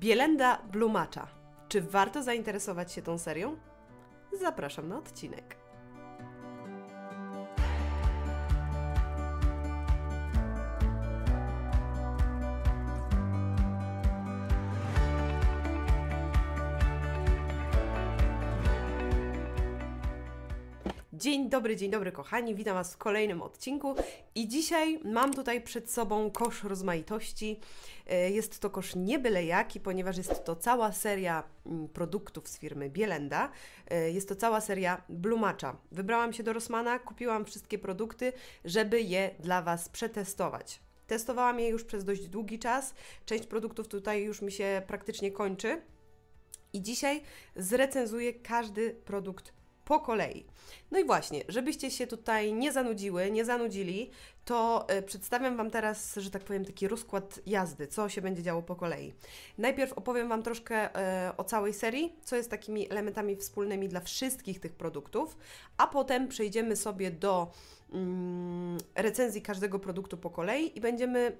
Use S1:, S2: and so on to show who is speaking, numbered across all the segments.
S1: Bielenda Blumacza. Czy warto zainteresować się tą serią? Zapraszam na odcinek. dobry, dzień dobry kochani, witam Was w kolejnym odcinku i dzisiaj mam tutaj przed sobą kosz rozmaitości. E, jest to kosz nie byle jaki, ponieważ jest to cała seria mm, produktów z firmy Bielenda. E, jest to cała seria Blumacza. Wybrałam się do Rosmana, kupiłam wszystkie produkty, żeby je dla Was przetestować. Testowałam je już przez dość długi czas. Część produktów tutaj już mi się praktycznie kończy. I dzisiaj zrecenzuję każdy produkt po kolei. No i właśnie, żebyście się tutaj nie zanudziły, nie zanudzili, to e, przedstawiam Wam teraz, że tak powiem, taki rozkład jazdy, co się będzie działo po kolei. Najpierw opowiem Wam troszkę e, o całej serii, co jest takimi elementami wspólnymi dla wszystkich tych produktów, a potem przejdziemy sobie do mm, recenzji każdego produktu po kolei i będziemy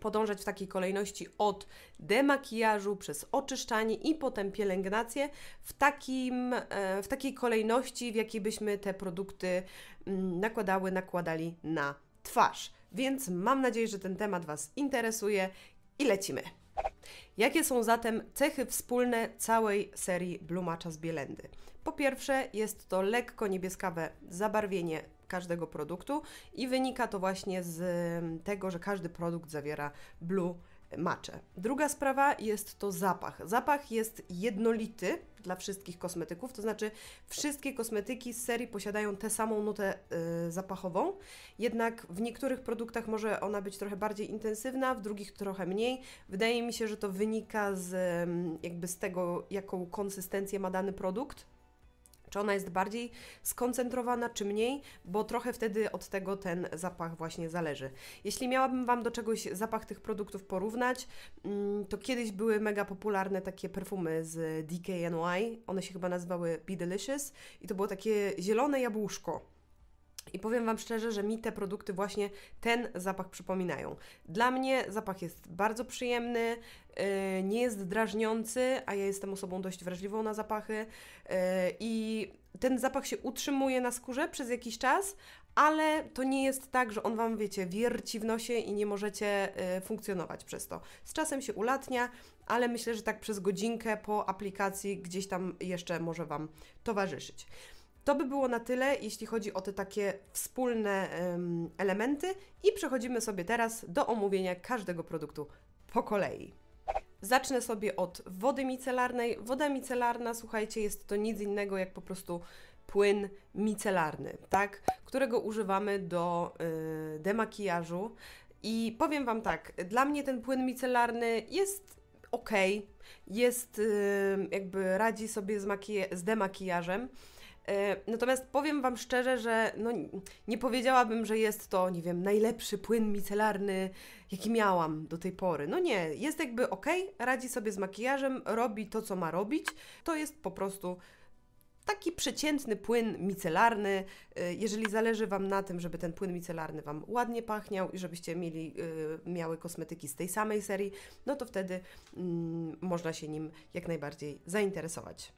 S1: podążać w takiej kolejności od demakijażu przez oczyszczanie i potem pielęgnację w, takim, e, w takiej kolejności, w jakiej byśmy te produkty mm, nakładały, nakładali na twarz. Więc mam nadzieję, że ten temat Was interesuje i lecimy. Jakie są zatem cechy wspólne całej serii Blumacza z Bielendy? Po pierwsze, jest to lekko niebieskawe zabarwienie każdego produktu i wynika to właśnie z tego, że każdy produkt zawiera blue macze. Druga sprawa jest to zapach. Zapach jest jednolity dla wszystkich kosmetyków, to znaczy wszystkie kosmetyki z serii posiadają tę samą nutę y, zapachową, jednak w niektórych produktach może ona być trochę bardziej intensywna, w drugich trochę mniej. Wydaje mi się, że to wynika z, jakby z tego, jaką konsystencję ma dany produkt czy ona jest bardziej skoncentrowana, czy mniej, bo trochę wtedy od tego ten zapach właśnie zależy. Jeśli miałabym Wam do czegoś zapach tych produktów porównać, mm, to kiedyś były mega popularne takie perfumy z DKNY, one się chyba nazywały Be Delicious i to było takie zielone jabłuszko i powiem Wam szczerze, że mi te produkty właśnie ten zapach przypominają. Dla mnie zapach jest bardzo przyjemny, y, nie jest drażniący, a ja jestem osobą dość wrażliwą na zapachy y, i ten zapach się utrzymuje na skórze przez jakiś czas, ale to nie jest tak, że on Wam, wiecie, wierci w nosie i nie możecie y, funkcjonować przez to. Z czasem się ulatnia, ale myślę, że tak przez godzinkę po aplikacji gdzieś tam jeszcze może Wam towarzyszyć. To by było na tyle, jeśli chodzi o te takie wspólne elementy, i przechodzimy sobie teraz do omówienia każdego produktu po kolei. Zacznę sobie od wody micelarnej. Woda micelarna, słuchajcie, jest to nic innego jak po prostu płyn micelarny, tak? którego używamy do yy, demakijażu. I powiem Wam tak, dla mnie ten płyn micelarny jest ok, jest yy, jakby radzi sobie z, z demakijażem E, natomiast powiem Wam szczerze, że no, nie powiedziałabym, że jest to, nie wiem, najlepszy płyn micelarny, jaki miałam do tej pory. No nie, jest jakby ok, radzi sobie z makijażem, robi to, co ma robić. To jest po prostu taki przeciętny płyn micelarny. E, jeżeli zależy Wam na tym, żeby ten płyn micelarny Wam ładnie pachniał i żebyście mieli, e, miały kosmetyki z tej samej serii, no to wtedy mm, można się nim jak najbardziej zainteresować.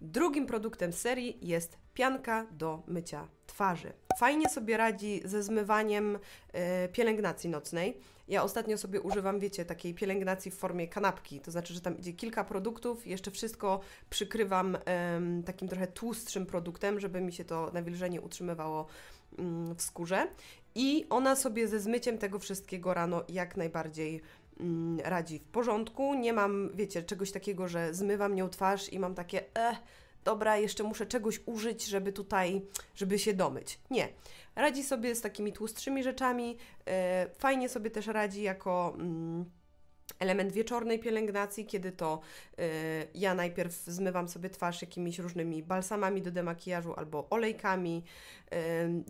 S1: Drugim produktem serii jest pianka do mycia twarzy. Fajnie sobie radzi ze zmywaniem y, pielęgnacji nocnej. Ja ostatnio sobie używam, wiecie, takiej pielęgnacji w formie kanapki, to znaczy, że tam idzie kilka produktów, jeszcze wszystko przykrywam y, takim trochę tłustszym produktem, żeby mi się to nawilżenie utrzymywało y, w skórze. I ona sobie ze zmyciem tego wszystkiego rano jak najbardziej Mm, radzi w porządku. Nie mam, wiecie, czegoś takiego, że zmywam nią twarz i mam takie, e, dobra, jeszcze muszę czegoś użyć, żeby tutaj, żeby się domyć. Nie. Radzi sobie z takimi tłustrzymi rzeczami. E, fajnie sobie też radzi jako. Mm, element wieczornej pielęgnacji, kiedy to y, ja najpierw zmywam sobie twarz jakimiś różnymi balsamami do demakijażu albo olejkami y,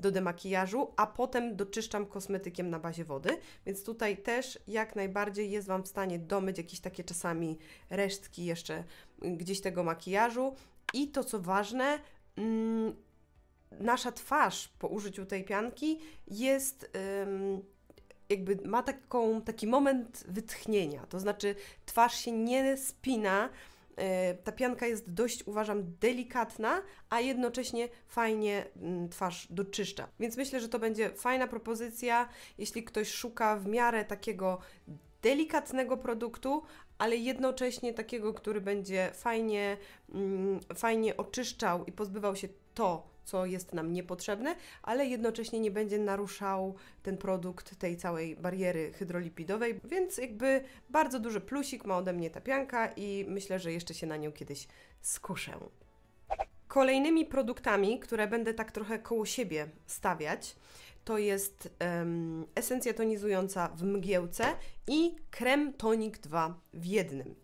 S1: do demakijażu, a potem doczyszczam kosmetykiem na bazie wody. Więc tutaj też jak najbardziej jest Wam w stanie domyć jakieś takie czasami resztki jeszcze y, gdzieś tego makijażu. I to co ważne, mm, nasza twarz po użyciu tej pianki jest jakby ma taką, taki moment wytchnienia, to znaczy twarz się nie spina, e, ta pianka jest dość, uważam, delikatna, a jednocześnie fajnie mm, twarz doczyszcza. Więc myślę, że to będzie fajna propozycja, jeśli ktoś szuka w miarę takiego delikatnego produktu, ale jednocześnie takiego, który będzie fajnie, mm, fajnie oczyszczał i pozbywał się to co jest nam niepotrzebne, ale jednocześnie nie będzie naruszał ten produkt tej całej bariery hydrolipidowej, więc jakby bardzo duży plusik ma ode mnie ta pianka i myślę, że jeszcze się na nią kiedyś skuszę. Kolejnymi produktami, które będę tak trochę koło siebie stawiać, to jest um, esencja tonizująca w mgiełce i krem tonik 2 w jednym.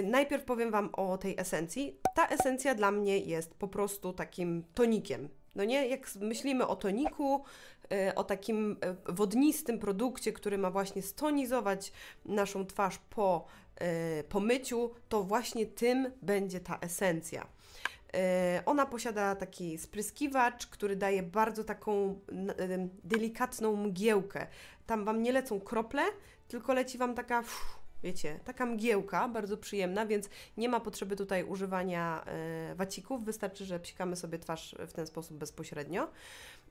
S1: Y, najpierw powiem Wam o tej esencji. Ta esencja dla mnie jest po prostu takim tonikiem. No nie, jak myślimy o toniku, y, o takim y, wodnistym produkcie, który ma właśnie stonizować naszą twarz po, pomyciu, to właśnie tym będzie ta esencja. Ona posiada taki spryskiwacz, który daje bardzo taką delikatną mgiełkę. Tam Wam nie lecą krople, tylko leci Wam taka wiecie, taka mgiełka, bardzo przyjemna, więc nie ma potrzeby tutaj używania e, wacików, wystarczy, że psikamy sobie twarz w ten sposób bezpośrednio.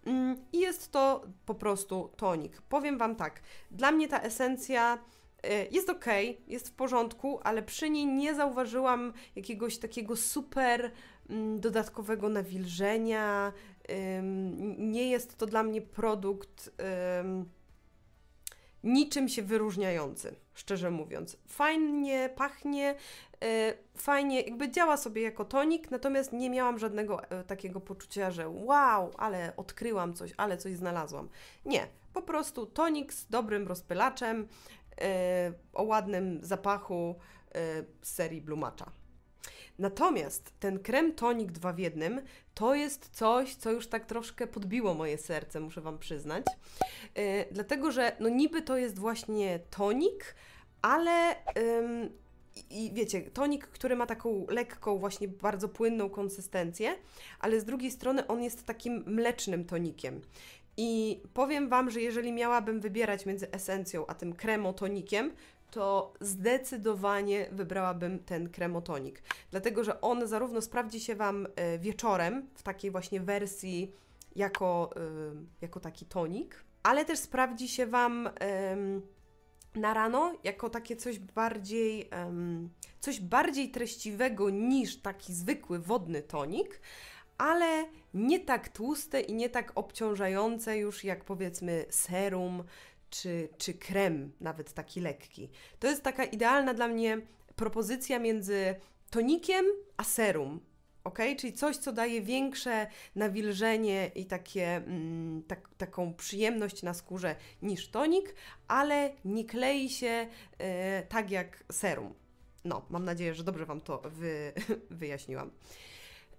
S1: Mm, I jest to po prostu tonik. Powiem Wam tak, dla mnie ta esencja e, jest ok, jest w porządku, ale przy niej nie zauważyłam jakiegoś takiego super mm, dodatkowego nawilżenia. Nie jest to dla mnie produkt niczym się wyróżniający szczerze mówiąc. Fajnie pachnie, yy, fajnie, jakby działa sobie jako tonik, natomiast nie miałam żadnego yy, takiego poczucia, że wow, ale odkryłam coś, ale coś znalazłam. Nie, po prostu tonik z dobrym rozpylaczem, yy, o ładnym zapachu y, z serii Blumacza. Natomiast ten krem tonik dwa w jednym to jest coś, co już tak troszkę podbiło moje serce, muszę Wam przyznać. Yy, dlatego, że no niby to jest właśnie tonik, ale yy, i wiecie, tonik, który ma taką lekką, właśnie bardzo płynną konsystencję, ale z drugiej strony on jest takim mlecznym tonikiem. I powiem Wam, że jeżeli miałabym wybierać między esencją a tym kremotonikiem, to zdecydowanie wybrałabym ten kremotonik. Dlatego, że on zarówno sprawdzi się Wam e, wieczorem w takiej właśnie wersji jako, e, jako taki tonik, ale też sprawdzi się Wam na rano jako takie coś bardziej, coś bardziej treściwego niż taki zwykły wodny tonik, ale nie tak tłuste i nie tak obciążające już jak powiedzmy serum czy, czy krem, nawet taki lekki. To jest taka idealna dla mnie propozycja między tonikiem a serum. ok? Czyli coś, co daje większe nawilżenie i takie, mm, tak, taką przyjemność na skórze niż tonik, ale nie klei się e, tak jak serum. No, mam nadzieję, że dobrze Wam to wy, wyjaśniłam.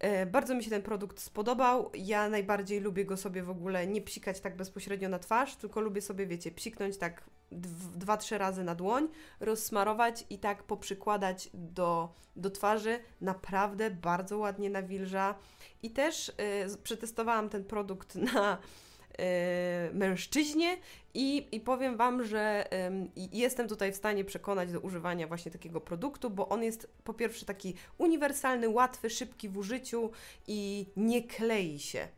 S1: E, bardzo mi się ten produkt spodobał. Ja najbardziej lubię go sobie w ogóle nie psikać tak bezpośrednio na twarz, tylko lubię sobie, wiecie, psiknąć tak dwa, trzy razy na dłoń, rozsmarować i tak poprzykładać do, do twarzy. Naprawdę bardzo ładnie nawilża. I też e, przetestowałam ten produkt na Y, mężczyźnie i, i powiem Wam, że jestem tutaj w stanie przekonać do używania właśnie takiego produktu, bo on jest po pierwsze taki uniwersalny, łatwy, szybki w użyciu i nie klei się.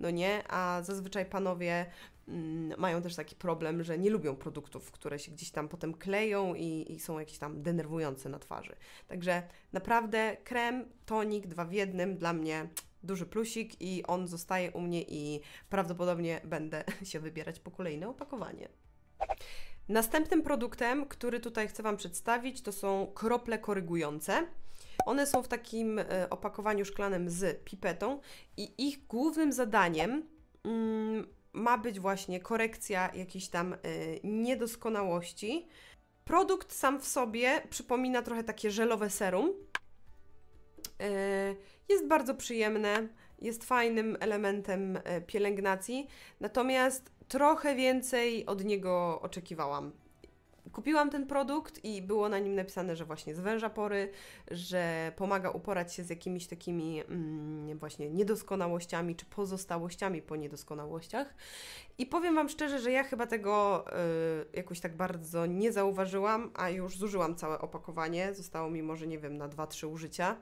S1: No nie, a zazwyczaj panowie mm, mają też taki problem, że nie lubią produktów, które się gdzieś tam potem kleją i, i, są jakieś tam denerwujące na twarzy. Także naprawdę krem, tonik, dwa w jednym dla mnie duży plusik i on zostaje u mnie i prawdopodobnie będę się wybierać po kolejne opakowanie. Następnym produktem, który tutaj chcę Wam przedstawić, to są krople korygujące. One są w takim e, opakowaniu szklanym z pipetą i ich głównym zadaniem mm, ma być właśnie korekcja jakichś tam y, niedoskonałości. Produkt sam w sobie przypomina trochę takie żelowe serum, Y, jest bardzo przyjemne, jest fajnym elementem y, pielęgnacji, natomiast trochę więcej od niego oczekiwałam. Kupiłam ten produkt i było na nim napisane, że właśnie zwęża pory, że pomaga uporać się z jakimiś takimi mm, właśnie niedoskonałościami czy pozostałościami po niedoskonałościach. I powiem Wam szczerze, że ja chyba tego y, jakoś tak bardzo nie zauważyłam, a już zużyłam całe opakowanie. Zostało mi może, nie wiem, na 2-3 użycia.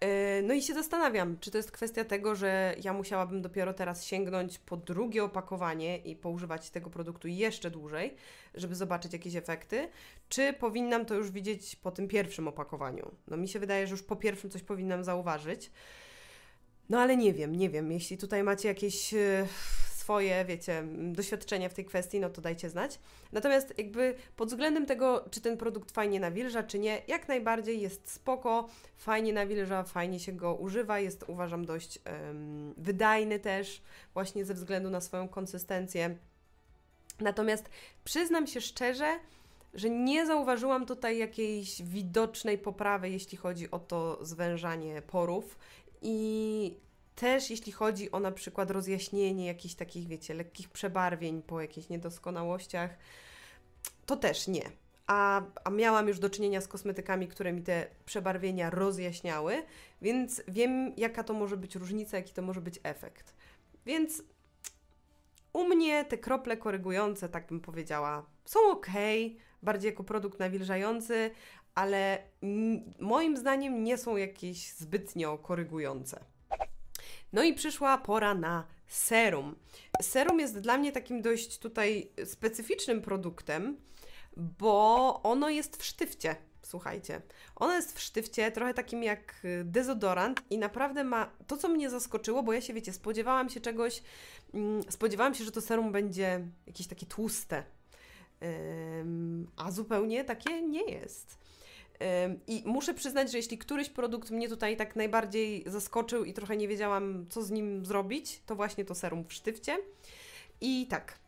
S1: E, no i się zastanawiam, czy to jest kwestia tego, że ja musiałabym dopiero teraz sięgnąć po drugie opakowanie i poużywać tego produktu jeszcze dłużej, żeby zobaczyć jakieś efekty, czy powinnam to już widzieć po tym pierwszym opakowaniu. No mi się wydaje, że już po pierwszym coś powinnam zauważyć. No ale nie wiem, nie wiem, jeśli tutaj macie jakieś e, swoje, wiecie, doświadczenia w tej kwestii, no to dajcie znać. Natomiast jakby pod względem tego, czy ten produkt fajnie nawilża, czy nie, jak najbardziej jest spoko, fajnie nawilża, fajnie się go używa, jest uważam dość um, wydajny też, właśnie ze względu na swoją konsystencję. Natomiast przyznam się szczerze, że nie zauważyłam tutaj jakiejś widocznej poprawy, jeśli chodzi o to zwężanie porów. I też jeśli chodzi o na przykład rozjaśnienie jakichś takich, wiecie, lekkich przebarwień po jakichś niedoskonałościach, to też nie. A, a, miałam już do czynienia z kosmetykami, które mi te przebarwienia rozjaśniały, więc wiem, jaka to może być różnica, jaki to może być efekt. Więc u mnie te krople korygujące, tak bym powiedziała, są ok, bardziej jako produkt nawilżający, ale moim zdaniem nie są jakieś zbytnio korygujące. No i przyszła pora na serum. Serum jest dla mnie takim dość tutaj specyficznym produktem, bo ono jest w sztywcie. Słuchajcie, ono jest w sztywcie, trochę takim jak y, dezodorant i naprawdę ma to, co mnie zaskoczyło, bo ja się, wiecie, spodziewałam się czegoś, mm, spodziewałam się, że to serum będzie jakieś takie tłuste, a zupełnie takie nie jest. I muszę przyznać, że jeśli któryś produkt mnie tutaj tak najbardziej zaskoczył i trochę nie wiedziałam, co z nim zrobić, to właśnie to serum w sztywcie. I tak,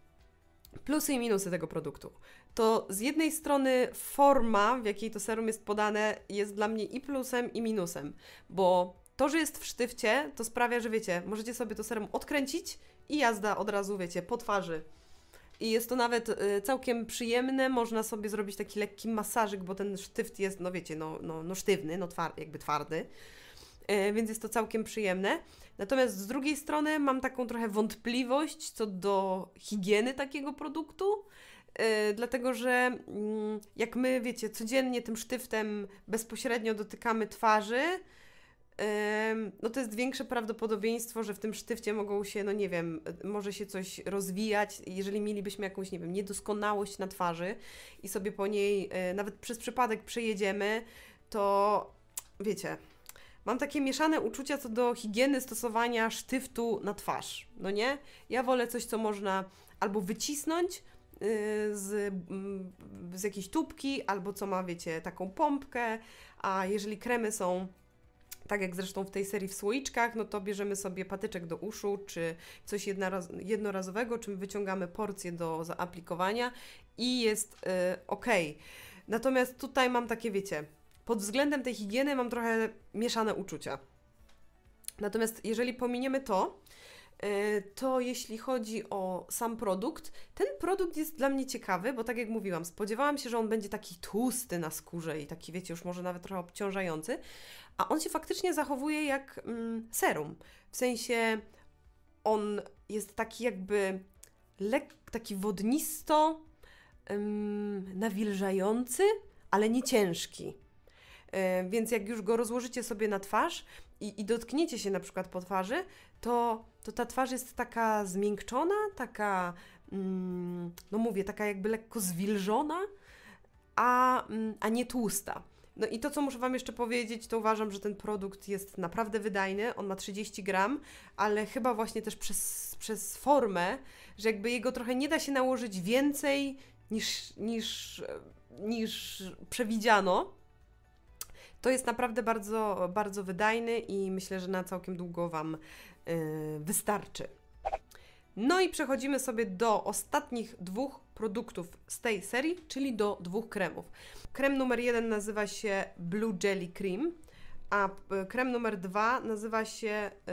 S1: plusy i minusy tego produktu. To z jednej strony forma, w jakiej to serum jest podane, jest dla mnie i plusem, i minusem, bo to, że jest w sztywcie, to sprawia, że wiecie, możecie sobie to serum odkręcić i jazda od razu, wiecie, po twarzy i jest to nawet y, całkiem przyjemne, można sobie zrobić taki lekki masażyk, bo ten sztyft jest, no wiecie, no, no, no sztywny, no twar jakby twardy, e, więc jest to całkiem przyjemne. Natomiast z drugiej strony mam taką trochę wątpliwość co do higieny takiego produktu, e, dlatego że mm, jak my, wiecie, codziennie tym sztyftem bezpośrednio dotykamy twarzy, no to jest większe prawdopodobieństwo, że w tym sztywcie mogą się, no nie wiem, może się coś rozwijać, jeżeli mielibyśmy jakąś, nie wiem, niedoskonałość na twarzy i sobie po niej e, nawet przez przypadek przejedziemy, to wiecie, mam takie mieszane uczucia co do higieny stosowania sztyftu na twarz, no nie? Ja wolę coś, co można albo wycisnąć, y, z, mm, z jakiejś tubki, albo co ma, wiecie, taką pompkę, a jeżeli kremy są tak jak zresztą w tej serii w słoiczkach, no to bierzemy sobie patyczek do uszu, czy coś jednoraz, jednorazowego, czym wyciągamy porcję do zaaplikowania i jest yy, ok. Natomiast tutaj mam takie, wiecie, pod względem tej higieny mam trochę mieszane uczucia. Natomiast jeżeli pominiemy to, y, to jeśli chodzi o sam produkt, ten produkt jest dla mnie ciekawy, bo tak jak mówiłam, spodziewałam się, że on będzie taki tłusty na skórze i taki, wiecie, już może nawet trochę obciążający, a on się faktycznie zachowuje jak mm, serum. W sensie on jest taki jakby lek, taki wodnisto ym, nawilżający, ale nie ciężki. Yy, więc jak już go rozłożycie sobie na twarz i, i, dotkniecie się na przykład po twarzy, to, to ta twarz jest taka zmiękczona, taka, mm, no mówię, taka jakby lekko zwilżona, a, mm, a nie tłusta. No i to, co muszę Wam jeszcze powiedzieć, to uważam, że ten produkt jest naprawdę wydajny. On ma 30 gram, ale chyba właśnie też przez, przez formę, że jakby jego trochę nie da się nałożyć więcej niż, niż, niż przewidziano. To jest naprawdę bardzo, bardzo wydajny i myślę, że na całkiem długo Wam yy, wystarczy. No i przechodzimy sobie do ostatnich dwóch produktów z tej serii, czyli do dwóch kremów. Krem numer jeden nazywa się Blue Jelly Cream, a e, krem numer dwa nazywa się yy,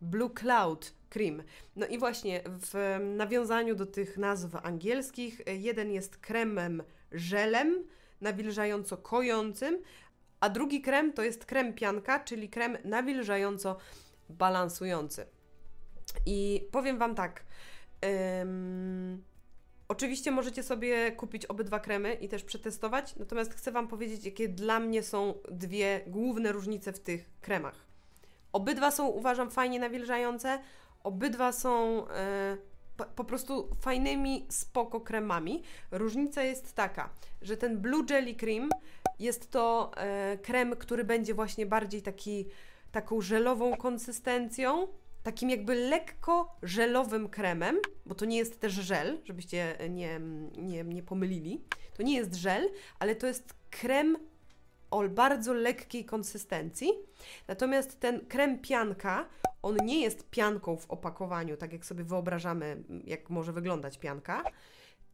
S1: Blue Cloud Cream. No i właśnie w nawiązaniu do tych nazw angielskich, e, jeden jest kremem żelem, nawilżająco kojącym, a drugi krem to jest krem pianka, czyli krem nawilżająco balansujący. I powiem Wam tak. Oczywiście możecie sobie kupić obydwa kremy i też przetestować, natomiast chcę Wam powiedzieć, jakie dla mnie są dwie główne różnice w tych kremach. Obydwa są, uważam, fajnie nawilżające, obydwa są e, po prostu fajnymi, spoko kremami. Różnica jest taka, że ten Blue Jelly Cream jest to e, krem, który będzie właśnie bardziej taki, taką żelową konsystencją, takim jakby lekko żelowym kremem, bo to nie jest też żel, żebyście e, nie, nie, nie pomylili. To nie jest żel, ale to jest krem o bardzo lekkiej konsystencji. Natomiast ten krem pianka, on nie jest pianką w opakowaniu, tak jak sobie wyobrażamy, jak może wyglądać pianka,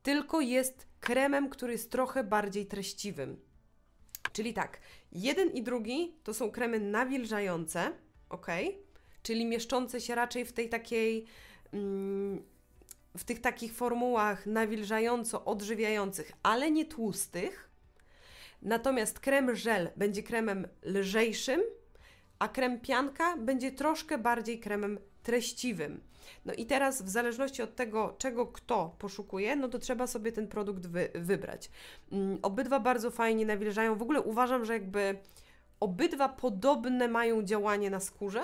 S1: tylko jest kremem, który jest trochę bardziej treściwym. Czyli tak, jeden i drugi to są kremy nawilżające, ok? czyli mieszczące się raczej w tej takiej. Mm, w tych takich formułach nawilżająco odżywiających, ale nie tłustych. Natomiast krem żel będzie kremem lżejszym, a krem pianka będzie troszkę bardziej kremem treściwym. No i teraz, w zależności od tego, czego kto poszukuje, no to trzeba sobie ten produkt wy wybrać. Mm, obydwa bardzo fajnie nawilżają. W ogóle uważam, że jakby obydwa podobne mają działanie na skórze,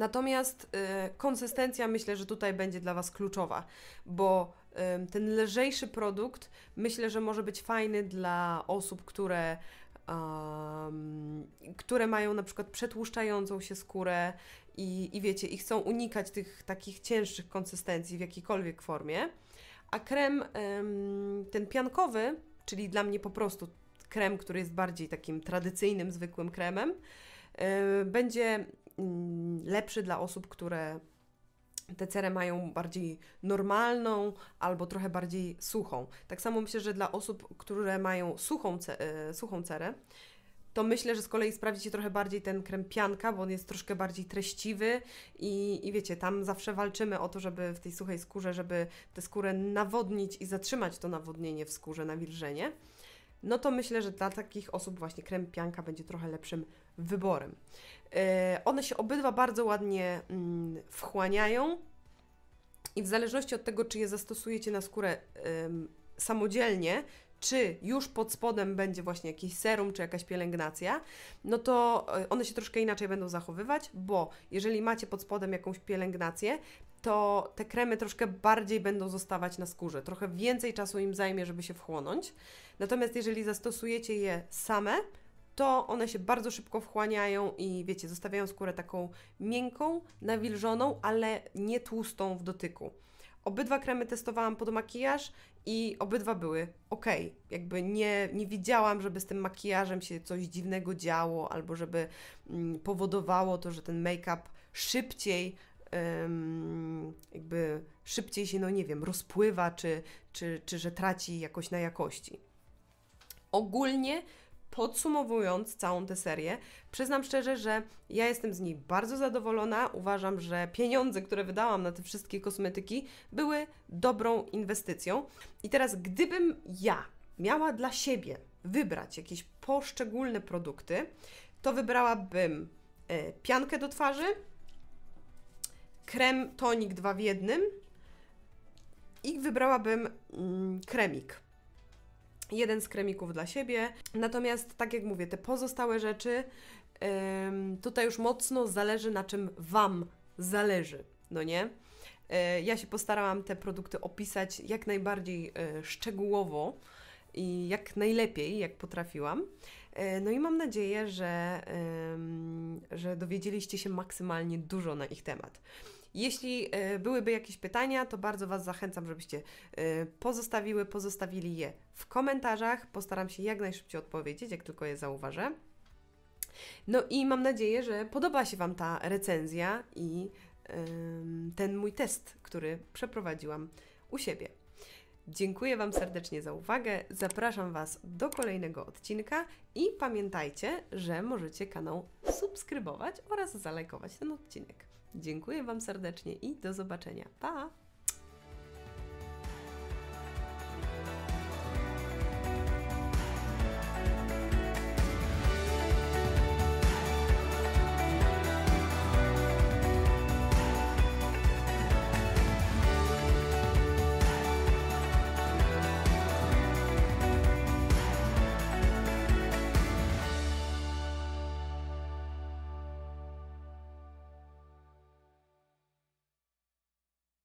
S1: Natomiast y, konsystencja myślę, że tutaj będzie dla Was kluczowa, bo y, ten lżejszy produkt myślę, że może być fajny dla osób, które Um, które mają na przykład przetłuszczającą się skórę i, i wiecie, i chcą unikać tych takich cięższych konsystencji w jakiejkolwiek formie. A krem um, ten piankowy, czyli dla mnie po prostu krem, który jest bardziej takim tradycyjnym, zwykłym kremem, um, będzie Mm, lepszy dla osób, które tę cerę mają bardziej normalną albo trochę bardziej suchą. Tak samo myślę, że dla osób, które mają suchą, ce e, suchą cerę, to myślę, że z kolei sprawdzi się trochę bardziej ten krem pianka, bo on jest troszkę bardziej treściwy i, i wiecie, tam zawsze walczymy o to, żeby w tej suchej skórze, żeby tę skórę nawodnić i zatrzymać to nawodnienie w skórze, nawilżenie no to myślę, że dla takich osób właśnie krem pianka będzie trochę lepszym wyborem. E, one się obydwa bardzo ładnie mm, wchłaniają i w zależności od tego, czy je zastosujecie na skórę samodzielnie, czy już pod spodem będzie właśnie jakiś serum, czy jakaś pielęgnacja, no to e, one się troszkę inaczej będą zachowywać, bo jeżeli macie pod spodem jakąś pielęgnację, to te kremy troszkę bardziej będą zostawać na skórze. Trochę więcej czasu im zajmie, żeby się wchłonąć. Natomiast jeżeli zastosujecie je same, to one się bardzo szybko wchłaniają i wiecie, zostawiają skórę taką miękką, nawilżoną, ale nie tłustą w dotyku. Obydwa kremy testowałam pod makijaż i obydwa były ok. Jakby nie, nie widziałam, żeby z tym makijażem się coś dziwnego działo, albo żeby mm, powodowało to, że ten make-up szybciej jakby szybciej się, no nie wiem, rozpływa, czy, czy, czy że traci jakoś na jakości. Ogólnie podsumowując całą tę serię, przyznam szczerze, że ja jestem z niej bardzo zadowolona. Uważam, że pieniądze, które wydałam na te wszystkie kosmetyki, były dobrą inwestycją. I teraz, gdybym ja miała dla siebie wybrać jakieś poszczególne produkty, to wybrałabym e, piankę do twarzy, krem, tonik dwa w jednym i wybrałabym mm, kremik. Jeden z kremików dla siebie. Natomiast, tak jak mówię, te pozostałe rzeczy tutaj już mocno zależy na czym Wam zależy, no nie? E, ja się postarałam te produkty opisać jak najbardziej e, szczegółowo i jak najlepiej, jak potrafiłam. E, no i mam nadzieję, że, że dowiedzieliście się maksymalnie dużo na ich temat. Jeśli e, byłyby jakieś pytania, to bardzo Was zachęcam, żebyście e, pozostawiły, pozostawili je w komentarzach. Postaram się jak najszybciej odpowiedzieć, jak tylko je zauważę. No i mam nadzieję, że podoba się Wam ta recenzja i ten mój test, który przeprowadziłam u siebie. Dziękuję Wam serdecznie za uwagę. Zapraszam Was do kolejnego odcinka i pamiętajcie, że możecie kanał subskrybować oraz zalajkować ten odcinek. Dziękuję Wam serdecznie i do zobaczenia. Pa!